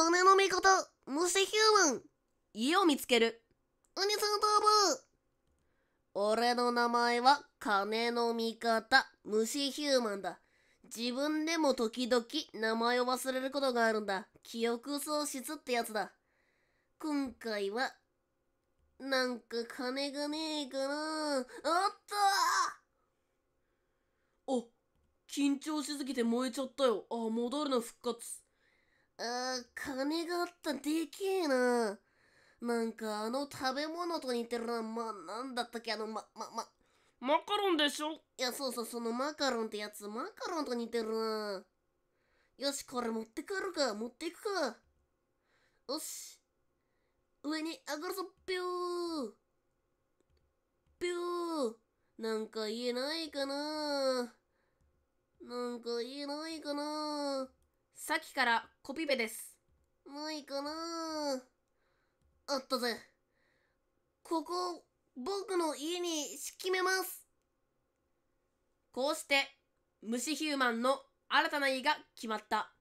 金の味方、虫ヒューマン。家を見つける。お兄さんとブ俺の名前は金の味方、虫ヒューマンだ。自分でも時々名前を忘れることがあるんだ。記憶喪失ってやつだ。今回は、なんか金がねえかなあったあ緊張しすぎて燃えちゃったよ。あ、戻るの復活。ああ、金があったでけえな。なんかあの食べ物と似てるな。ま、なんだったっけあの、ま、ま、ま。マカロンでしょいや、そうそう、そのマカロンってやつ、マカロンと似てるな。よし、これ持って帰るか。持っていくか。よし。上に上がるぞ、ぴゅー。ぴゅー。なんか言えないかな。なんか言えないっきからコピペです。もういいかなあったぜ。ここ、僕の家に敷きめます。こうして、虫ヒューマンの新たな家が決まった。